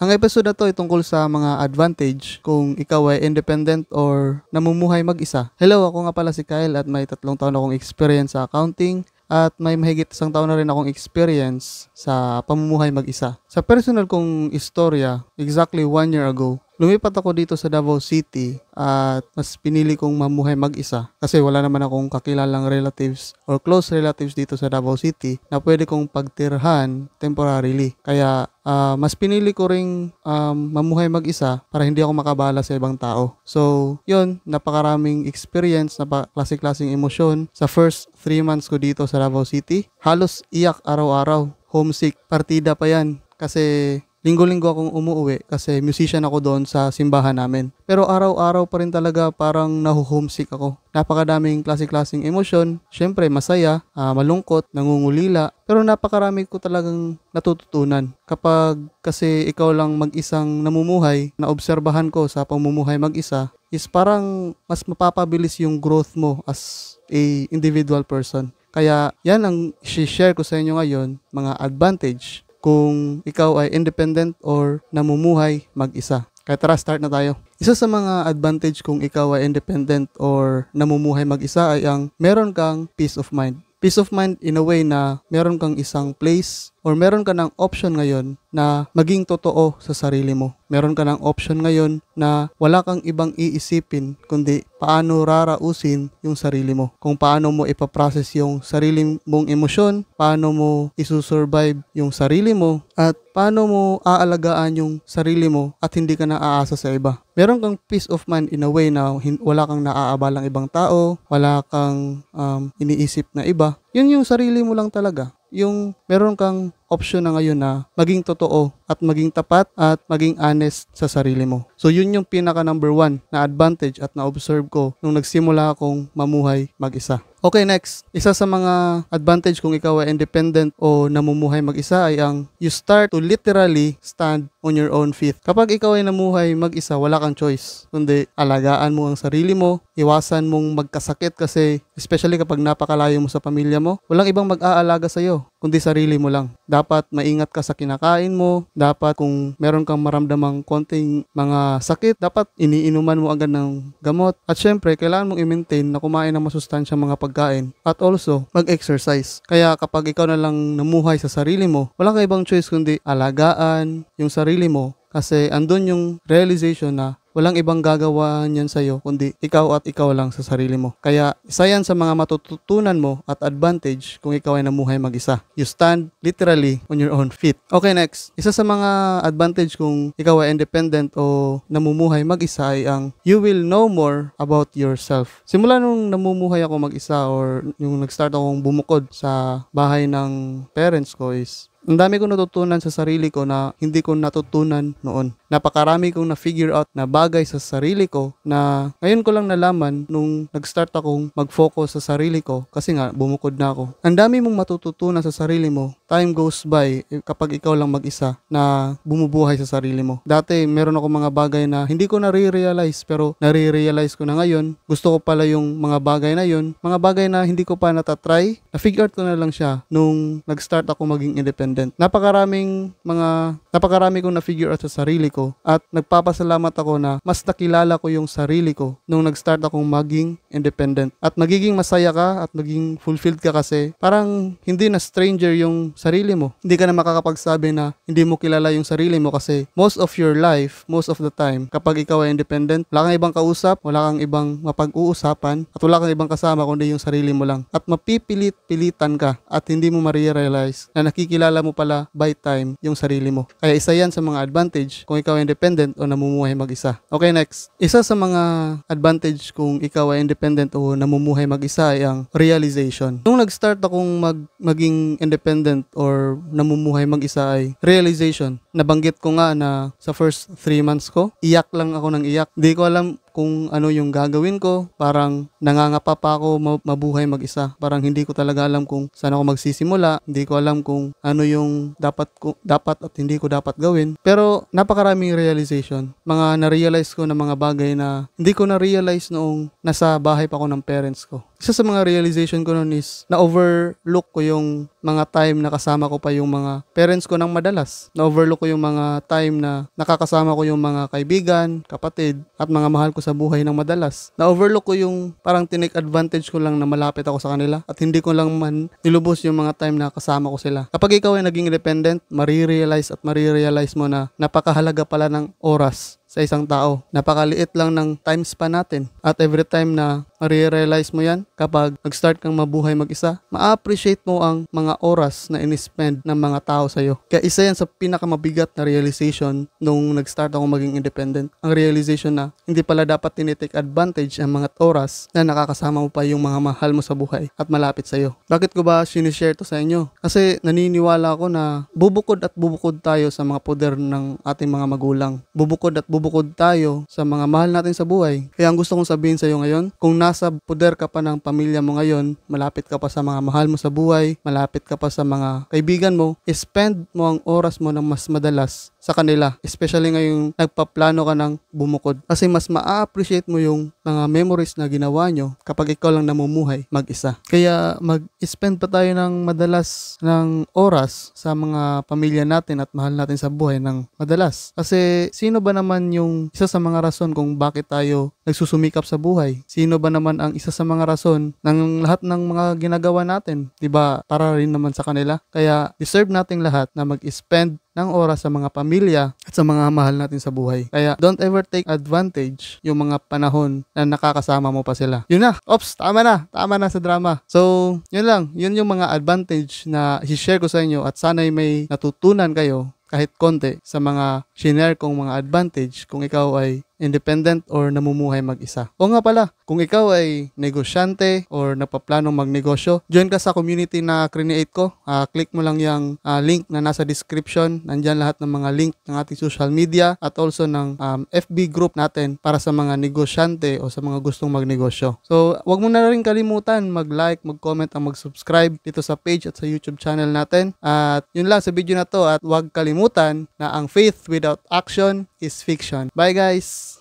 Ang episode na to ay tungkol sa mga advantage kung ikaw ay independent or namumuhay mag-isa. Hello, ako nga pala si Kyle at may tatlong taon akong experience sa accounting at may mahigit isang taon na rin akong experience sa pamumuhay mag-isa. Sa personal kong istorya, exactly one year ago, Lumipat ako dito sa Davao City at mas pinili kong mamuhay mag-isa kasi wala naman akong kakilalang relatives or close relatives dito sa Davao City na pwede kong pagtirhan temporarily. Kaya uh, mas pinili ko ring um, mamuhay mag-isa para hindi ako makabala sa ibang tao. So, yun, napakaraming experience, napaklasik-klasing emosyon sa first 3 months ko dito sa Davao City. Halos iyak araw-araw, homesick, partida pa yan kasi linggo-linggo akong umuwi kasi musician ako doon sa simbahan namin. Pero araw-araw pa rin talaga parang nahuhomesick ako. Napakadaming klase-klaseng emosyon, syempre masaya, uh, malungkot, nangungulila, pero napakarami ko talagang natututunan. Kapag kasi ikaw lang mag-isang namumuhay, naobserbahan ko sa pamumuhay mag-isa, is parang mas mapapabilis yung growth mo as a individual person. Kaya yan ang share ko sa inyo ngayon, mga advantage kung ikaw ay independent or namumuhay mag-isa. Kaya tara, start na tayo. Isa sa mga advantage kung ikaw ay independent or namumuhay mag-isa ay ang meron kang peace of mind. Peace of mind in a way na meron kang isang place or meron ka ng option ngayon na maging totoo sa sarili mo. Meron ka ng option ngayon na wala kang ibang iisipin kundi paano rarausin yung sarili mo. Kung paano mo ipaprocess yung sarili mong emosyon, paano mo isusurvive yung sarili mo, at paano mo aalagaan yung sarili mo at hindi ka naaasa sa iba. Meron kang peace of mind in a way na wala kang naaabalang ibang tao, wala kang um, iniisip na iba. Yun yung sarili mo lang talaga yung meron kang option na ngayon na maging totoo at maging tapat at maging honest sa sarili mo. So yun yung pinaka number one na advantage at na-observe ko nung nagsimula akong mamuhay mag-isa. Okay, next. Isa sa mga advantage kung ikaw ay independent o namumuhay mag-isa ay ang you start to literally stand on your own feet. Kapag ikaw ay namuhay mag-isa, wala kang choice. Kundi alagaan mo ang sarili mo, iwasan mong magkasakit kasi especially kapag napakalayo mo sa pamilya mo, walang ibang mag-aalaga sa iyo kundi sarili mo lang. Dapat maingat ka sa kinakain mo, dapat kung meron kang maramdamang konting mga sakit, dapat iniinuman mo agad ng gamot. At syempre, kailangan mong i-maintain na kumain ng masustansya mga pagkain at also mag-exercise. Kaya kapag ikaw na lang namuhay sa sarili mo, wala kang ibang choice kundi alagaan yung sarili sarili mo kasi andun yung realization na Walang ibang gagawa niyan sa iyo kundi ikaw at ikaw lang sa sarili mo. Kaya isa yan sa mga matututunan mo at advantage kung ikaw ay namuhay mag-isa. You stand literally on your own feet. Okay, next. Isa sa mga advantage kung ikaw ay independent o namumuhay mag-isa ay ang you will know more about yourself. Simula nung namumuhay ako mag-isa or yung nag-start akong bumukod sa bahay ng parents ko is ang dami kong natutunan sa sarili ko na hindi ko natutunan noon. Napakarami kong na-figure out na bagay sa sarili ko na ngayon ko lang nalaman nung nag-start akong mag-focus sa sarili ko kasi nga bumukod na ako. Ang dami mong matututunan sa sarili mo. Time goes by eh, kapag ikaw lang mag-isa na bumubuhay sa sarili mo. Dati meron ako mga bagay na hindi ko nare-realize pero nare-realize ko na ngayon. Gusto ko pala yung mga bagay na yun. Mga bagay na hindi ko pa natatry. Na-figure out ko na lang siya nung nag-start ako maging independent independent. Napakaraming mga, napakarami kong na-figure out sa sarili ko at nagpapasalamat ako na mas nakilala ko yung sarili ko nung nag-start akong maging independent. At magiging masaya ka at naging fulfilled ka kasi parang hindi na stranger yung sarili mo. Hindi ka na makakapagsabi na hindi mo kilala yung sarili mo kasi most of your life, most of the time, kapag ikaw ay independent, wala kang ibang kausap, wala kang ibang mapag-uusapan at wala kang ibang kasama kundi yung sarili mo lang. At mapipilit-pilitan ka at hindi mo marirealize na nakikilala kilala mo pala by time yung sarili mo. Kaya isa yan sa mga advantage kung ikaw ay independent o namumuhay mag-isa. Okay, next. Isa sa mga advantage kung ikaw ay independent o namumuhay mag-isa ay ang realization. Nung nag-start akong mag maging independent or namumuhay mag-isa ay realization. Nabanggit ko nga na sa first 3 months ko, iyak lang ako ng iyak. Hindi ko alam kung ano yung gagawin ko. Parang nangangapa pa ako mabuhay mag-isa. Parang hindi ko talaga alam kung saan ako magsisimula. Hindi ko alam kung ano yung dapat ko dapat at hindi ko dapat gawin. Pero napakaraming realization. Mga na-realize ko na mga bagay na hindi ko na-realize noong nasa bahay pa ako ng parents ko isa sa mga realization ko noon is na-overlook ko yung mga time na kasama ko pa yung mga parents ko nang madalas. Na-overlook ko yung mga time na nakakasama ko yung mga kaibigan, kapatid, at mga mahal ko sa buhay nang madalas. Na-overlook ko yung parang tinake advantage ko lang na malapit ako sa kanila at hindi ko lang man nilubos yung mga time na kasama ko sila. Kapag ikaw ay naging independent, marirealize at marirealize mo na napakahalaga pala ng oras sa isang tao. Napakaliit lang ng time span natin. At every time na marirealize mo yan, kapag nag-start kang mabuhay mag-isa, ma-appreciate mo ang mga oras na in-spend ng mga tao sa'yo. Kaya isa yan sa pinakamabigat na realization nung nag-start ako maging independent. Ang realization na hindi pala dapat tinitake advantage ang mga oras na nakakasama mo pa yung mga mahal mo sa buhay at malapit sa'yo. Bakit ko ba sinishare to sa inyo? Kasi naniniwala ako na bubukod at bubukod tayo sa mga poder ng ating mga magulang. Bubukod at bubukod bubukod tayo sa mga mahal natin sa buhay. Kaya ang gusto kong sabihin sa iyo ngayon, kung nasa poder ka pa ng pamilya mo ngayon, malapit ka pa sa mga mahal mo sa buhay, malapit ka pa sa mga kaibigan mo, spend mo ang oras mo ng mas madalas sa kanila. Especially ngayong nagpaplano ka ng bumukod. Kasi mas ma-appreciate mo yung mga memories na ginawa nyo kapag ikaw lang namumuhay mag-isa. Kaya mag-spend pa tayo ng madalas ng oras sa mga pamilya natin at mahal natin sa buhay ng madalas. Kasi sino ba naman yung isa sa mga rason kung bakit tayo nagsusumikap sa buhay. Sino ba naman ang isa sa mga rason ng lahat ng mga ginagawa natin? 'Di ba? Para rin naman sa kanila. Kaya deserve nating lahat na mag-spend ng oras sa mga pamilya at sa mga mahal natin sa buhay. Kaya don't ever take advantage yung mga panahon na nakakasama mo pa sila. Yun na. Ops, tama na. Tama na sa drama. So, yun lang. Yun yung mga advantage na i-share ko sa inyo at sana'y may natutunan kayo kahit konti sa mga shinare kong mga advantage kung ikaw ay independent or namumuhay mag-isa. O nga pala, kung ikaw ay negosyante or nagpaplanong magnegosyo, join ka sa community na create ko. Uh, click mo lang yung uh, link na nasa description. Nandyan lahat ng mga link ng ating social media at also ng um, FB group natin para sa mga negosyante o sa mga gustong magnegosyo. So, wag mo na rin kalimutan mag-like, mag-comment, at mag-subscribe dito sa page at sa YouTube channel natin. At yun lang sa video na to at wag kalimutan na ang faith without without action is fiction. Bye guys!